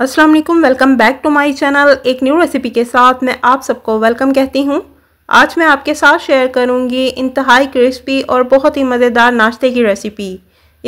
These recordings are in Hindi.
अस्सलाम वालेकुम welcome back to my channel एक न्यू रेसिपी के साथ मैं आप सबको वेलकम कहती हूँ आज मैं आपके साथ शेयर करूँगी इंतहाई क्रिस्पी और बहुत ही मज़ेदार नाश्ते की रेसिपी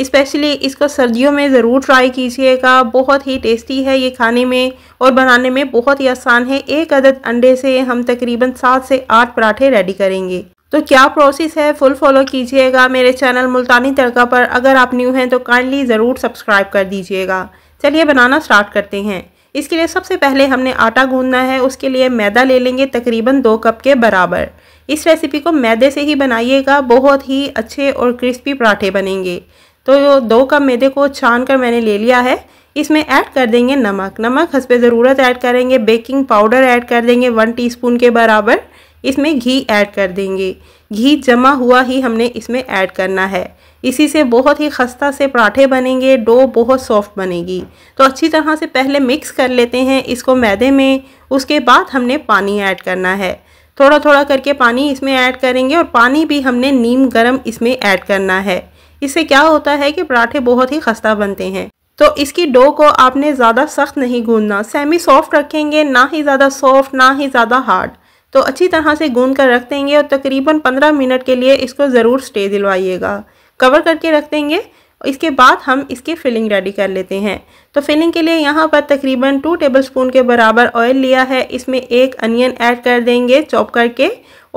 इस्पेशली इसको सर्दियों में ज़रूर ट्राई कीजिएगा बहुत ही टेस्टी है ये खाने में और बनाने में बहुत ही आसान है एक अदद अंडे से हम तकरीबन सात से आठ पराठे रेडी करेंगे तो क्या प्रोसेस है फुल फॉलो कीजिएगा मेरे चैनल मुल्तानी तड़का पर अगर आप न्यू हैं तो काइंडली ज़रूर सब्सक्राइब कर दीजिएगा चलिए बनाना स्टार्ट करते हैं इसके लिए सबसे पहले हमने आटा गूंदना है उसके लिए मैदा ले लेंगे तकरीबन दो कप के बराबर इस रेसिपी को मैदे से ही बनाइएगा बहुत ही अच्छे और क्रिस्पी पराठे बनेंगे तो दो कप मैदे को छान कर मैंने ले लिया है इसमें ऐड कर देंगे नमक नमक हंसपे ज़रूरत ऐड करेंगे बेकिंग पाउडर ऐड कर देंगे वन टीस्पून के बराबर इसमें घी ऐड कर देंगे घी जमा हुआ ही हमने इसमें ऐड करना है इसी से बहुत ही खस्ता से पराठे बनेंगे डो बहुत सॉफ्ट बनेगी तो अच्छी तरह से पहले मिक्स कर लेते हैं इसको मैदे में उसके बाद हमने पानी ऐड करना है थोड़ा थोड़ा करके पानी इसमें ऐड करेंगे और पानी भी हमने नीम गर्म इसमें ऐड करना है इससे क्या होता है कि पराठे बहुत ही खस्ता बनते हैं तो इसकी डो को आपने ज़्यादा सख्त नहीं गूंदना सेमी सॉफ्ट रखेंगे ना ही ज़्यादा सॉफ्ट ना ही ज़्यादा हार्ड तो अच्छी तरह से गूंद कर रख देंगे और तकरीबन पंद्रह मिनट के लिए इसको ज़रूर स्टे दिलवाइएगा कवर करके रख देंगे इसके बाद हम इसकी फिलिंग रेडी कर लेते हैं तो फिलिंग के लिए यहाँ पर तकरीबन टू टेबलस्पून के बराबर ऑयल लिया है इसमें एक अनियन ऐड कर देंगे चॉप करके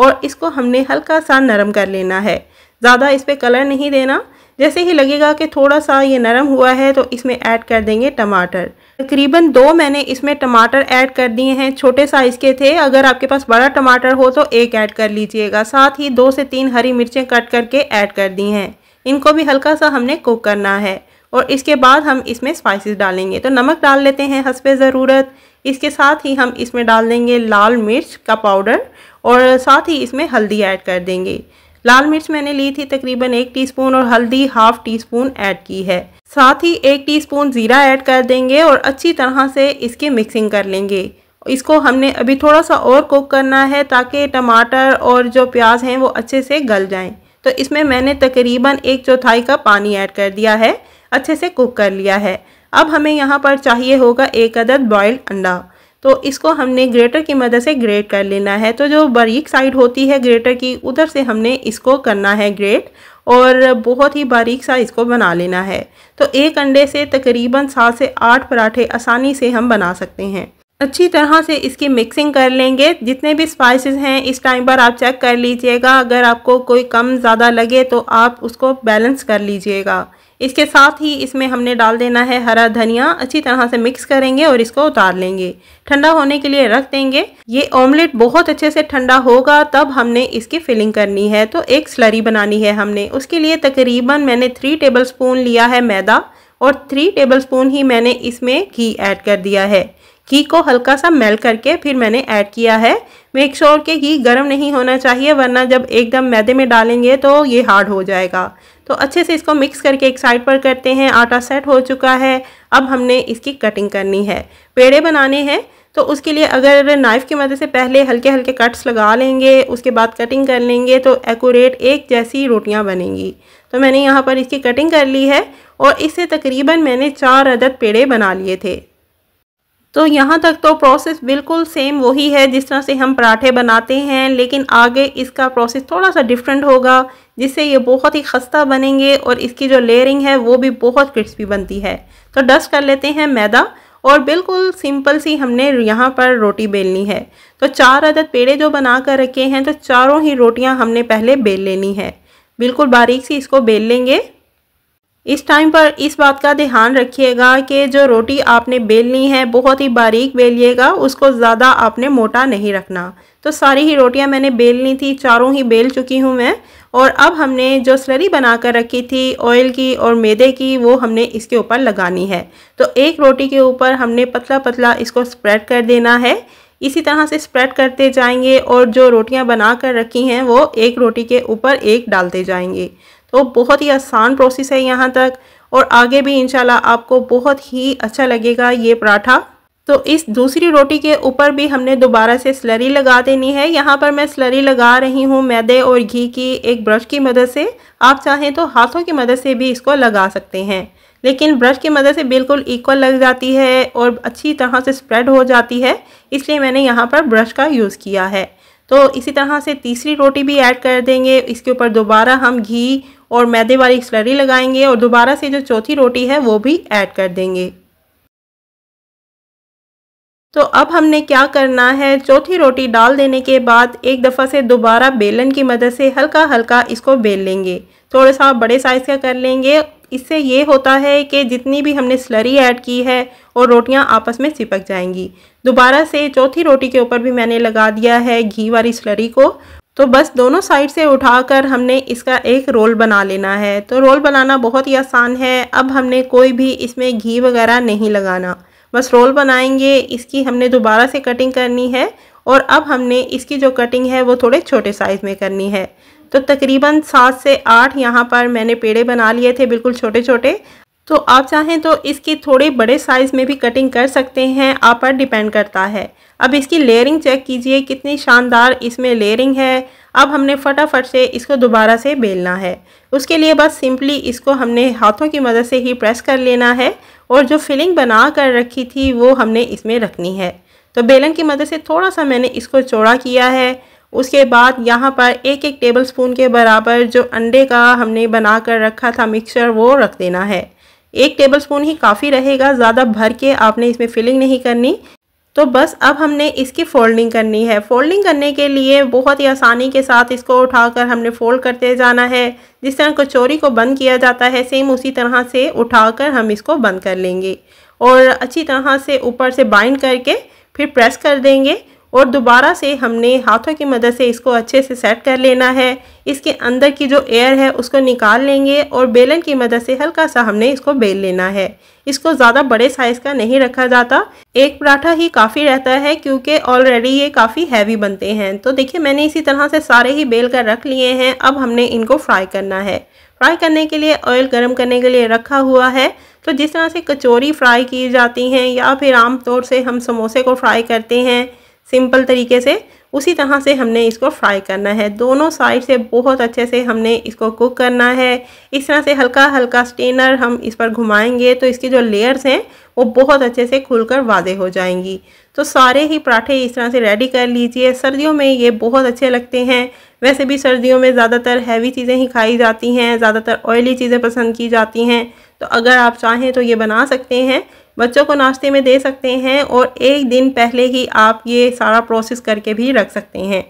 और इसको हमने हल्का सा नरम कर लेना है ज़्यादा इस पर कलर नहीं देना जैसे ही लगेगा कि थोड़ा सा ये नरम हुआ है तो इसमें ऐड कर देंगे टमाटर तकरीबन दो मैंने इसमें टमाटर ऐड कर दिए हैं छोटे साइज़ के थे अगर आपके पास बड़ा टमाटर हो तो एक ऐड कर लीजिएगा साथ ही दो से तीन हरी मिर्चें कट करके ऐड कर दी हैं इनको भी हल्का सा हमने कुक करना है और इसके बाद हम इसमें स्पाइसेस डालेंगे तो नमक डाल लेते हैं हंस ज़रूरत इसके साथ ही हम इसमें डाल देंगे लाल मिर्च का पाउडर और साथ ही इसमें हल्दी ऐड कर देंगे लाल मिर्च मैंने ली थी तकरीबन एक टीस्पून और हल्दी हाफ टी स्पून ऐड की है साथ ही एक टीस्पून ज़ीरा ऐड कर देंगे और अच्छी तरह से इसकी मिक्सिंग कर लेंगे इसको हमने अभी थोड़ा सा और कुक करना है ताकि टमाटर और जो प्याज हैं वो अच्छे से गल जाएँ तो इसमें मैंने तकरीबन एक चौथाई का पानी ऐड कर दिया है अच्छे से कुक कर लिया है अब हमें यहाँ पर चाहिए होगा एक अदद बॉयल्ड अंडा तो इसको हमने ग्रेटर की मदद से ग्रेट कर लेना है तो जो बारीक साइड होती है ग्रेटर की उधर से हमने इसको करना है ग्रेट और बहुत ही बारीक सा इसको बना लेना है तो एक अंडे से तकरीबन सात से आठ पराठे आसानी से हम बना सकते हैं अच्छी तरह से इसकी मिक्सिंग कर लेंगे जितने भी स्पाइसेस हैं इस टाइम पर आप चेक कर लीजिएगा अगर आपको कोई कम ज़्यादा लगे तो आप उसको बैलेंस कर लीजिएगा इसके साथ ही इसमें हमने डाल देना है हरा धनिया अच्छी तरह से मिक्स करेंगे और इसको उतार लेंगे ठंडा होने के लिए रख देंगे ये ऑमलेट बहुत अच्छे से ठंडा होगा तब हमने इसकी फिलिंग करनी है तो एक स्लरी बनानी है हमने उसके लिए तकरीबन मैंने थ्री टेबल स्पून लिया है मैदा और थ्री टेबल स्पून ही मैंने इसमें घी ऐड कर दिया है घी को हल्का सा मेल करके फिर मैंने ऐड किया है मेक श्योर के घी गर्म नहीं होना चाहिए वरना जब एकदम मैदे में डालेंगे तो ये हार्ड हो जाएगा तो अच्छे से इसको मिक्स करके एक साइड पर करते हैं आटा सेट हो चुका है अब हमने इसकी कटिंग करनी है पेड़े बनाने हैं तो उसके लिए अगर नाइफ़ की मदद से पहले हल्के हल्के कट्स लगा लेंगे उसके बाद कटिंग कर लेंगे तो एकूरेट एक जैसी रोटियाँ बनेंगी तो मैंने यहाँ पर इसकी कटिंग कर ली है और इससे तकरीबन मैंने चार अदद पेड़े बना लिए थे तो यहाँ तक तो प्रोसेस बिल्कुल सेम वही है जिस तरह से हम पराठे बनाते हैं लेकिन आगे इसका प्रोसेस थोड़ा सा डिफरेंट होगा जिससे ये बहुत ही खस्ता बनेंगे और इसकी जो लेयरिंग है वो भी बहुत क्रिस्पी बनती है तो डस्ट कर लेते हैं मैदा और बिल्कुल सिंपल सी हमने यहाँ पर रोटी बेलनी है तो चार अदद पेड़े जो बना कर रखे हैं तो चारों ही रोटियाँ हमने पहले बेल लेनी है बिल्कुल बारीक सी इसको बेल लेंगे इस टाइम पर इस बात का ध्यान रखिएगा कि जो रोटी आपने बेलनी है बहुत ही बारीक बेलिएगा उसको ज़्यादा आपने मोटा नहीं रखना तो सारी ही रोटियां मैंने बेल ली थी चारों ही बेल चुकी हूँ मैं और अब हमने जो स्लरी बना कर रखी थी ऑयल की और मैदे की वो हमने इसके ऊपर लगानी है तो एक रोटी के ऊपर हमने पतला पतला इसको स्प्रेड कर देना है इसी तरह से स्प्रेड करते जाएंगे और जो रोटियां बना कर रखी हैं वो एक रोटी के ऊपर एक डालते जाएंगे तो बहुत ही आसान प्रोसेस है यहाँ तक और आगे भी इनशाला आपको बहुत ही अच्छा लगेगा ये पराठा तो इस दूसरी रोटी के ऊपर भी हमने दोबारा से स्लरी लगा देनी है यहाँ पर मैं स्लरी लगा रही हूँ मैदे और घी की एक ब्रश की मदद से आप चाहें तो हाथों की मदद से भी इसको लगा सकते हैं लेकिन ब्रश की मदद से बिल्कुल इक्वल लग जाती है और अच्छी तरह से स्प्रेड हो जाती है इसलिए मैंने यहाँ पर ब्रश का यूज़ किया है तो इसी तरह से तीसरी रोटी भी ऐड कर देंगे इसके ऊपर दोबारा हम घी और मैदे वाली स्लरी लगाएंगे और दोबारा से जो चौथी रोटी है वो भी ऐड कर देंगे तो अब हमने क्या करना है चौथी रोटी डाल देने के बाद एक दफ़ा से दोबारा बेलन की मदद से हल्का हल्का इसको बेल लेंगे थोड़ा सा बड़े साइज़ का कर लेंगे इससे ये होता है कि जितनी भी हमने स्लरी ऐड की है और रोटियां आपस में चिपक जाएंगी दोबारा से चौथी रोटी के ऊपर भी मैंने लगा दिया है घी वाली स्लरी को तो बस दोनों साइड से उठाकर हमने इसका एक रोल बना लेना है तो रोल बनाना बहुत ही आसान है अब हमने कोई भी इसमें घी वगैरह नहीं लगाना बस रोल बनाएंगे इसकी हमने दोबारा से कटिंग करनी है और अब हमने इसकी जो कटिंग है वो थोड़े छोटे साइज़ में करनी है तो तकरीबन सात से आठ यहाँ पर मैंने पेड़े बना लिए थे बिल्कुल छोटे छोटे तो आप चाहें तो इसकी थोड़े बड़े साइज़ में भी कटिंग कर सकते हैं आप पर डिपेंड करता है अब इसकी लेयरिंग चेक कीजिए कितनी शानदार इसमें लेयरिंग है अब हमने फटाफट से इसको दोबारा से बेलना है उसके लिए बस सिंपली इसको हमने हाथों की मदद से ही प्रेस कर लेना है और जो फिलिंग बना कर रखी थी वो हमने इसमें रखनी है तो बेलन की मदद से थोड़ा सा मैंने इसको चौड़ा किया है उसके बाद यहाँ पर एक एक टेबल स्पून के बराबर जो अंडे का हमने बना कर रखा था मिक्सचर वो रख देना है एक टेबल स्पून ही काफ़ी रहेगा ज़्यादा भर के आपने इसमें फिलिंग नहीं करनी तो बस अब हमने इसकी फोल्डिंग करनी है फोल्डिंग करने के लिए बहुत ही आसानी के साथ इसको उठाकर हमने फोल्ड करते जाना है जिस तरह कचोरी को बंद किया जाता है सेम उसी तरह से उठाकर हम इसको बंद कर लेंगे और अच्छी तरह से ऊपर से बाइंड करके फिर प्रेस कर देंगे और दोबारा से हमने हाथों की मदद से इसको अच्छे से सेट कर लेना है इसके अंदर की जो एयर है उसको निकाल लेंगे और बेलन की मदद से हल्का सा हमने इसको बेल लेना है इसको ज़्यादा बड़े साइज़ का नहीं रखा जाता एक पराठा ही काफ़ी रहता है क्योंकि ऑलरेडी ये काफ़ी हैवी बनते हैं तो देखिए मैंने इसी तरह से सारे ही बेल कर रख लिए हैं अब हमने इनको फ्राई करना है फ्राई करने के लिए ऑयल गर्म करने के लिए रखा हुआ है तो जिस तरह से कचौरी फ्राई की जाती हैं या फिर आमतौर से हम समोसे को फ्राई करते हैं सिंपल तरीके से उसी तरह से हमने इसको फ्राई करना है दोनों साइड से बहुत अच्छे से हमने इसको कुक करना है इस तरह से हल्का हल्का स्टेनर हम इस पर घुमाएंगे तो इसकी जो लेयर्स हैं वो बहुत अच्छे से खुलकर वाजे हो जाएंगी तो सारे ही पराठे इस तरह से रेडी कर लीजिए सर्दियों में ये बहुत अच्छे लगते हैं वैसे भी सर्दियों में ज़्यादातर हैवी चीज़ें ही खाई जाती हैं ज़्यादातर ऑयली चीज़ें पसंद की जाती हैं तो अगर आप चाहें तो ये बना सकते हैं बच्चों को नाश्ते में दे सकते हैं और एक दिन पहले ही आप ये सारा प्रोसेस करके भी रख सकते हैं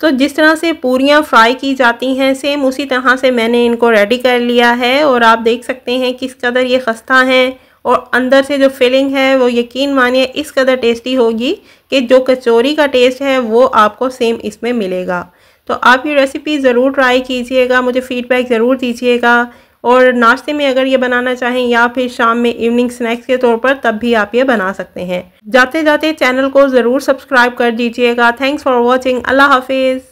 तो जिस तरह से पूरियाँ फ्राई की जाती हैं सेम उसी तरह से मैंने इनको रेडी कर लिया है और आप देख सकते हैं किस कदर ये खस्ता हैं और अंदर से जो फिलिंग है वो यकीन मानिए इस कदर टेस्टी होगी कि जो कचौरी का टेस्ट है वो आपको सेम इसमें मिलेगा तो आप ये रेसिपी ज़रूर ट्राई कीजिएगा मुझे फ़ीडबैक ज़रूर दीजिएगा और नाश्ते में अगर ये बनाना चाहें या फिर शाम में इवनिंग स्नैक्स के तौर पर तब भी आप ये बना सकते हैं जाते जाते चैनल को ज़रूर सब्सक्राइब कर दीजिएगा थैंक्स फॉर वॉचिंग अल्लाह हाफिज़